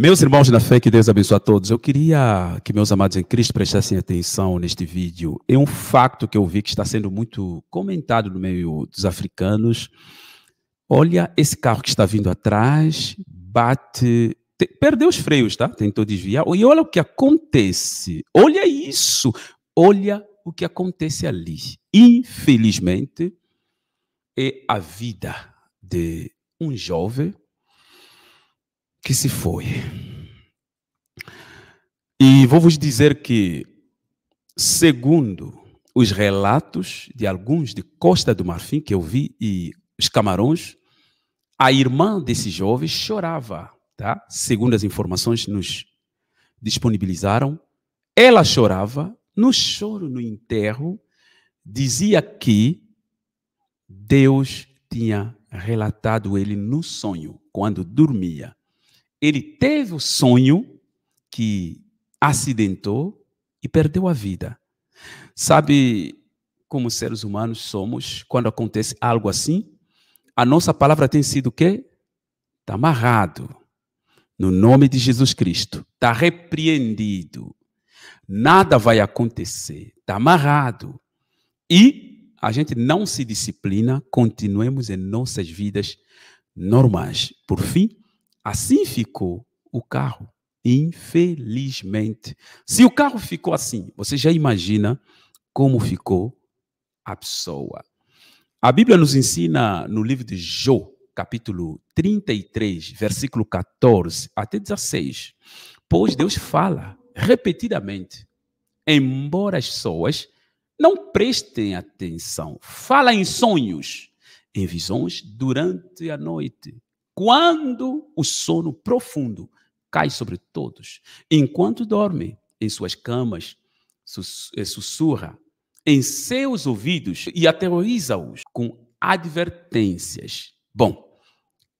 Meus irmãos na fé, que Deus abençoe a todos. Eu queria que meus amados em Cristo prestassem atenção neste vídeo. É um facto que eu vi que está sendo muito comentado no meio dos africanos. Olha esse carro que está vindo atrás, bate, perdeu os freios, tá? Tentou desviar. E olha o que acontece. Olha isso. Olha o que acontece ali. Infelizmente, é a vida de um jovem que se foi. E vou vos dizer que, segundo os relatos de alguns de Costa do Marfim que eu vi e os Camarões, a irmã desse jovem chorava, tá? Segundo as informações nos disponibilizaram, ela chorava, no choro, no enterro, dizia que Deus tinha relatado ele no sonho, quando dormia, ele teve o sonho que acidentou e perdeu a vida. Sabe como seres humanos somos quando acontece algo assim? A nossa palavra tem sido o quê? Está amarrado. No nome de Jesus Cristo. Está repreendido. Nada vai acontecer. Está amarrado. E a gente não se disciplina, continuemos em nossas vidas normais. Por fim, Assim ficou o carro, infelizmente. Se o carro ficou assim, você já imagina como ficou a pessoa. A Bíblia nos ensina no livro de Jô, capítulo 33, versículo 14 até 16. Pois Deus fala repetidamente, embora as pessoas não prestem atenção, fala em sonhos, em visões durante a noite quando o sono profundo cai sobre todos, enquanto dorme em suas camas, eh, sussurra em seus ouvidos e aterroriza-os com advertências. Bom,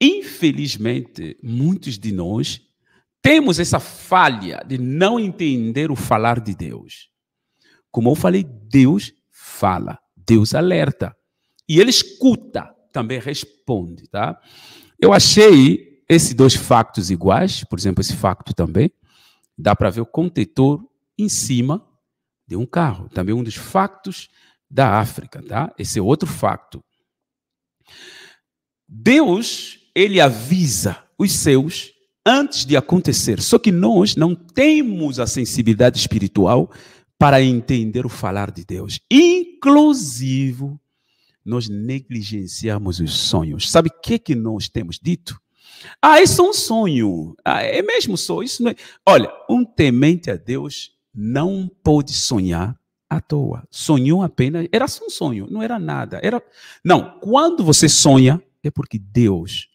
infelizmente, muitos de nós temos essa falha de não entender o falar de Deus. Como eu falei, Deus fala, Deus alerta e ele escuta, também responde, tá? Eu achei esses dois factos iguais, por exemplo, esse facto também, dá para ver o contetor em cima de um carro, também um dos factos da África, tá? Esse é outro facto. Deus, ele avisa os seus antes de acontecer. Só que nós não temos a sensibilidade espiritual para entender o falar de Deus, inclusive nós negligenciamos os sonhos. Sabe o que, que nós temos dito? Ah, isso é um sonho. Ah, é mesmo só. Isso não é... Olha, um temente a Deus não pode sonhar à toa. Sonhou apenas, era só um sonho, não era nada. Era Não, quando você sonha é porque Deus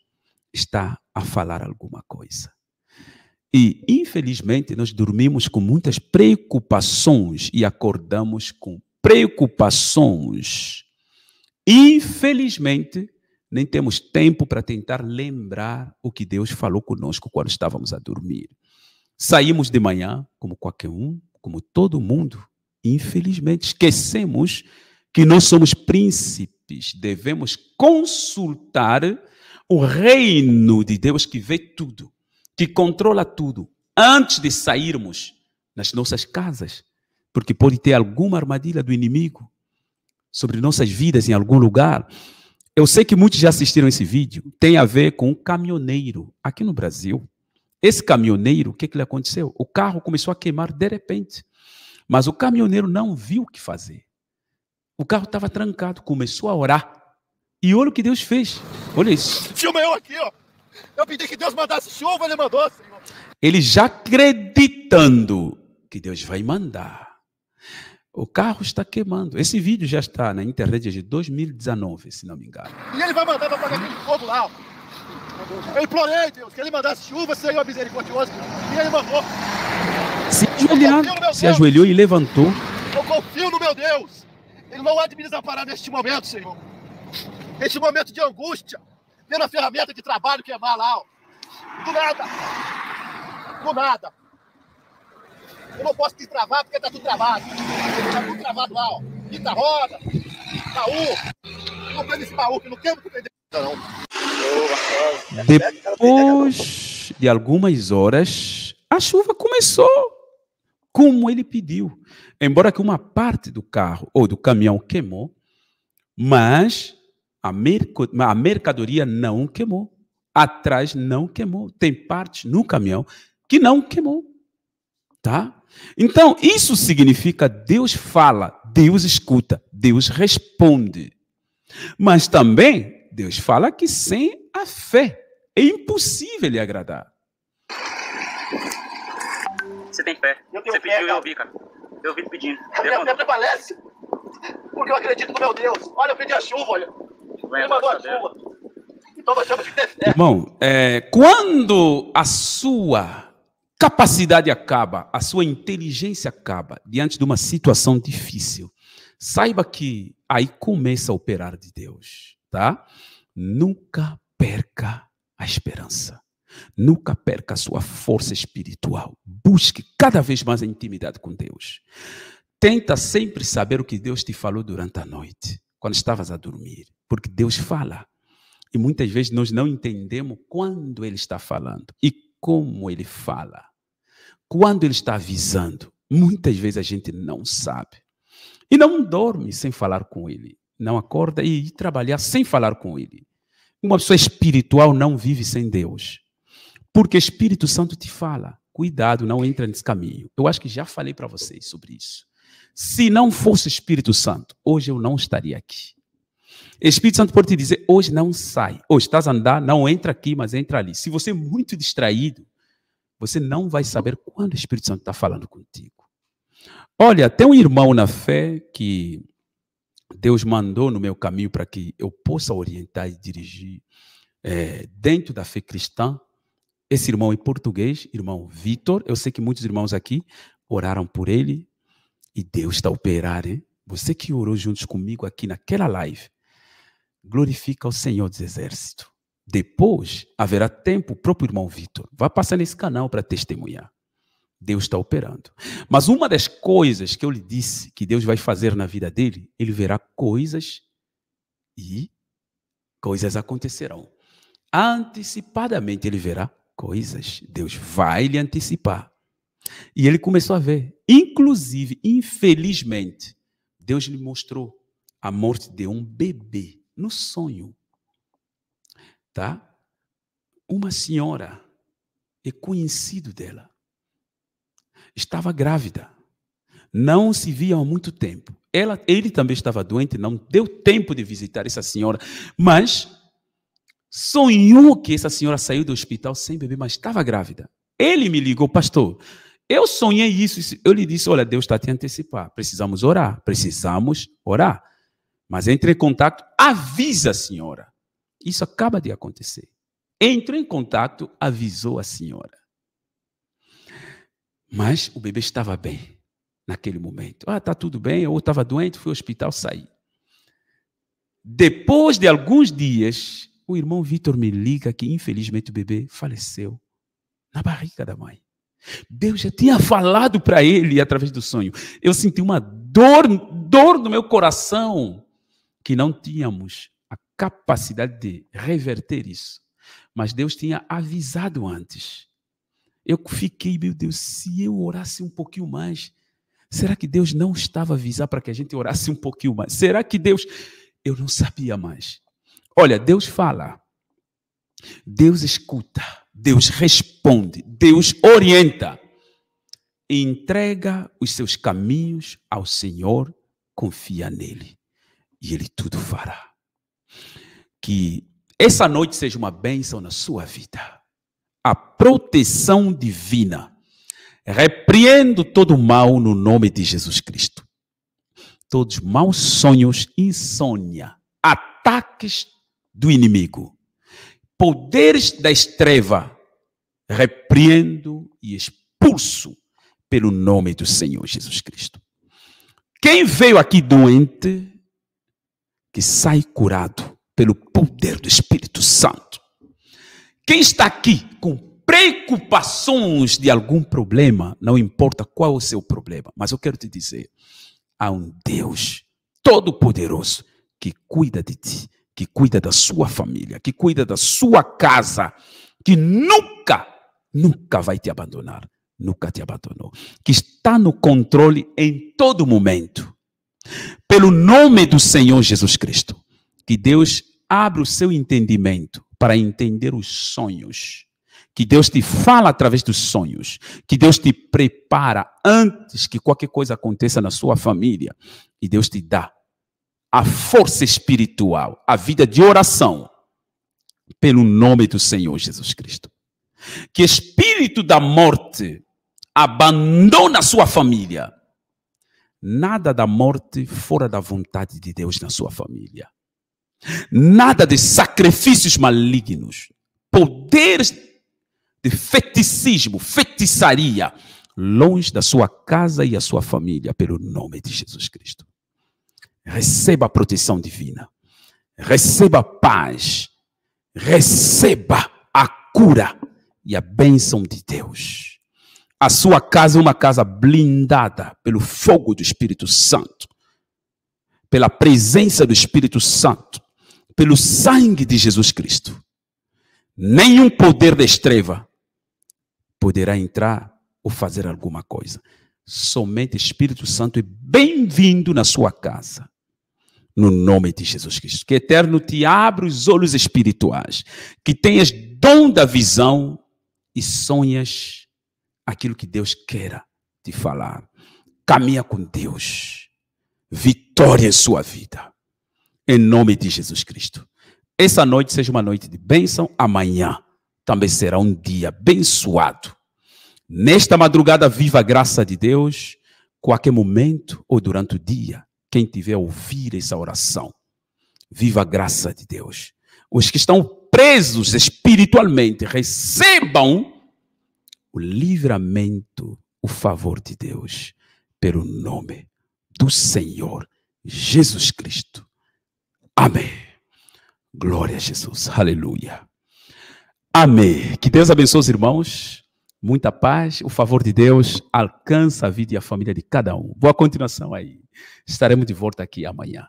está a falar alguma coisa. E, infelizmente, nós dormimos com muitas preocupações e acordamos com preocupações Infelizmente, nem temos tempo para tentar lembrar o que Deus falou conosco quando estávamos a dormir. Saímos de manhã, como qualquer um, como todo mundo, infelizmente esquecemos que nós somos príncipes, devemos consultar o reino de Deus que vê tudo, que controla tudo, antes de sairmos nas nossas casas, porque pode ter alguma armadilha do inimigo sobre nossas vidas em algum lugar, eu sei que muitos já assistiram esse vídeo, tem a ver com um caminhoneiro aqui no Brasil. Esse caminhoneiro, o que, que lhe aconteceu? O carro começou a queimar de repente, mas o caminhoneiro não viu o que fazer. O carro estava trancado, começou a orar. E olha o que Deus fez. Olha isso. Filma eu aqui, ó. Eu pedi que Deus mandasse chuva, ele mandou, Senhor. Ele já acreditando que Deus vai mandar. O carro está queimando. Esse vídeo já está na internet desde 2019, se não me engano. E ele vai mandar para pagar aquele fogo lá. Ó. Eu implorei, Deus, que ele mandasse chuva, Senhor misericordioso. E ele mandou. Se, ajoelhando, se ajoelhou e levantou. Eu confio no meu Deus. Ele não há de me desamparar neste momento, Senhor. Neste momento de angústia, vendo a ferramenta de trabalho queimar lá. Ó. Do nada. Do nada. Eu não posso te travar porque tá tudo travado. Tá tudo travado lá, ó. Quinta roda, baú. Não prende esse baú, que não quero que Não. Depois de algumas horas, a chuva começou como ele pediu. Embora que uma parte do carro ou do caminhão queimou, mas a, a mercadoria não queimou. Atrás não queimou. Tem partes no caminhão que não queimou. Tá? Então, isso significa Deus fala, Deus escuta, Deus responde. Mas também Deus fala que sem a fé é impossível lhe agradar. Você tem fé. Eu tenho Você fé, pediu, eu ouvi, cara. Eu ouvi pedindo. A minha fé prevalece. Porque eu acredito no meu Deus. Olha, eu pedi a chuva, olha. Ele mandou a chuva. Então nós temos que ter fé. Irmão, é, quando a sua capacidade acaba, a sua inteligência acaba diante de uma situação difícil, saiba que aí começa a operar de Deus, tá? Nunca perca a esperança. Nunca perca a sua força espiritual. Busque cada vez mais a intimidade com Deus. Tenta sempre saber o que Deus te falou durante a noite, quando estavas a dormir, porque Deus fala. E muitas vezes nós não entendemos quando Ele está falando e como Ele fala quando ele está avisando. Muitas vezes a gente não sabe. E não dorme sem falar com ele. Não acorda e ir trabalhar sem falar com ele. Uma pessoa espiritual não vive sem Deus. Porque o Espírito Santo te fala. Cuidado, não entra nesse caminho. Eu acho que já falei para vocês sobre isso. Se não fosse o Espírito Santo, hoje eu não estaria aqui. O Espírito Santo pode te dizer: hoje não sai. Hoje estás a andar, não entra aqui, mas entra ali. Se você é muito distraído, você não vai saber quando o Espírito Santo está falando contigo. Olha, tem um irmão na fé que Deus mandou no meu caminho para que eu possa orientar e dirigir é, dentro da fé cristã. Esse irmão em português, irmão Vitor, eu sei que muitos irmãos aqui oraram por ele e Deus está operar, hein? Você que orou juntos comigo aqui naquela live, glorifica o Senhor dos Exércitos. Depois haverá tempo, o próprio irmão Vitor vai passar nesse canal para testemunhar. Deus está operando. Mas uma das coisas que eu lhe disse que Deus vai fazer na vida dele, ele verá coisas e coisas acontecerão. Antecipadamente ele verá coisas. Deus vai lhe antecipar. E ele começou a ver. Inclusive, infelizmente, Deus lhe mostrou a morte de um bebê no sonho tá? Uma senhora é conhecido dela. Estava grávida. Não se via há muito tempo. Ela, ele também estava doente, não deu tempo de visitar essa senhora, mas sonhou que essa senhora saiu do hospital sem bebê, mas estava grávida. Ele me ligou, pastor. Eu sonhei isso, isso. Eu lhe disse: olha, Deus está te antecipar. Precisamos orar. Precisamos orar. Mas entre em contato, avisa a senhora. Isso acaba de acontecer. Entrou em contato, avisou a senhora. Mas o bebê estava bem naquele momento. Ah, tá tudo bem, ou estava doente, fui ao hospital, saí. Depois de alguns dias, o irmão Vitor me liga que infelizmente o bebê faleceu na barriga da mãe. Deus já tinha falado para ele através do sonho. Eu senti uma dor, dor no meu coração que não tínhamos capacidade de reverter isso. Mas Deus tinha avisado antes. Eu fiquei, meu Deus, se eu orasse um pouquinho mais, será que Deus não estava a avisar para que a gente orasse um pouquinho mais? Será que Deus. Eu não sabia mais. Olha, Deus fala, Deus escuta, Deus responde, Deus orienta. Entrega os seus caminhos ao Senhor, confia nele, e ele tudo fará que essa noite seja uma bênção na sua vida. A proteção divina. Repreendo todo mal no nome de Jesus Cristo. Todos maus sonhos, insônia, ataques do inimigo, poderes da estreva, repreendo e expulso pelo nome do Senhor Jesus Cristo. Quem veio aqui doente, que sai curado pelo poder do Espírito Santo. Quem está aqui com preocupações de algum problema, não importa qual o seu problema, mas eu quero te dizer: há um Deus Todo-Poderoso que cuida de ti, que cuida da sua família, que cuida da sua casa, que nunca, nunca vai te abandonar, nunca te abandonou, que está no controle em todo momento. Pelo nome do Senhor Jesus Cristo. Que Deus abra o seu entendimento para entender os sonhos. Que Deus te fala através dos sonhos. Que Deus te prepara antes que qualquer coisa aconteça na sua família. E Deus te dá a força espiritual, a vida de oração, pelo nome do Senhor Jesus Cristo. Que espírito da morte abandona a sua família. Nada da morte fora da vontade de Deus na sua família. Nada de sacrifícios malignos, poderes de feticismo, feitiçaria, longe da sua casa e a sua família, pelo nome de Jesus Cristo. Receba a proteção divina, receba a paz, receba a cura e a bênção de Deus. A sua casa é uma casa blindada pelo fogo do Espírito Santo, pela presença do Espírito Santo pelo sangue de Jesus Cristo, nenhum poder da estreva poderá entrar ou fazer alguma coisa. Somente Espírito Santo é bem-vindo na sua casa. No nome de Jesus Cristo. Que Eterno te abra os olhos espirituais. Que tenhas dom da visão e sonhas aquilo que Deus queira te falar. Caminha com Deus. Vitória em sua vida em nome de Jesus Cristo. Essa noite seja uma noite de bênção, amanhã também será um dia abençoado. Nesta madrugada, viva a graça de Deus, qualquer momento ou durante o dia, quem tiver a ouvir essa oração, viva a graça de Deus. Os que estão presos espiritualmente, recebam o livramento, o favor de Deus, pelo nome do Senhor Jesus Cristo. Amém. Glória a Jesus. Aleluia. Amém. Que Deus abençoe os irmãos. Muita paz. O favor de Deus alcança a vida e a família de cada um. Boa continuação aí. Estaremos de volta aqui amanhã.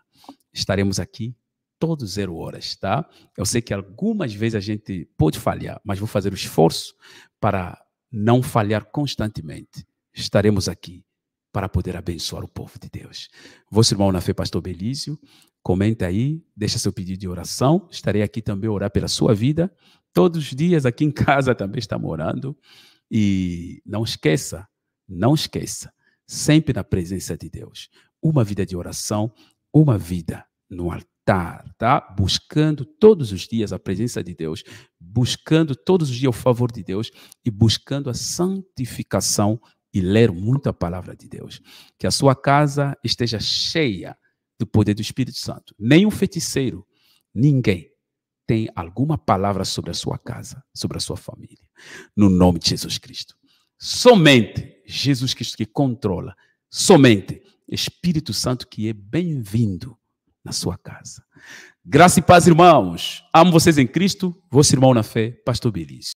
Estaremos aqui todos zero horas, tá? Eu sei que algumas vezes a gente pode falhar, mas vou fazer o esforço para não falhar constantemente. Estaremos aqui para poder abençoar o povo de Deus. Vosso irmão na fé, pastor Belício, comenta aí, deixa seu pedido de oração. Estarei aqui também a orar pela sua vida. Todos os dias aqui em casa também estamos orando. E não esqueça, não esqueça, sempre na presença de Deus. Uma vida de oração, uma vida no altar, tá? Buscando todos os dias a presença de Deus, buscando todos os dias o favor de Deus e buscando a santificação e ler muito a palavra de Deus. Que a sua casa esteja cheia do poder do Espírito Santo. Nenhum feiticeiro, ninguém tem alguma palavra sobre a sua casa, sobre a sua família. No nome de Jesus Cristo. Somente Jesus Cristo que controla, somente Espírito Santo que é bem-vindo na sua casa. Graça e paz, irmãos. Amo vocês em Cristo, vosso irmão na fé, Pastor Belício.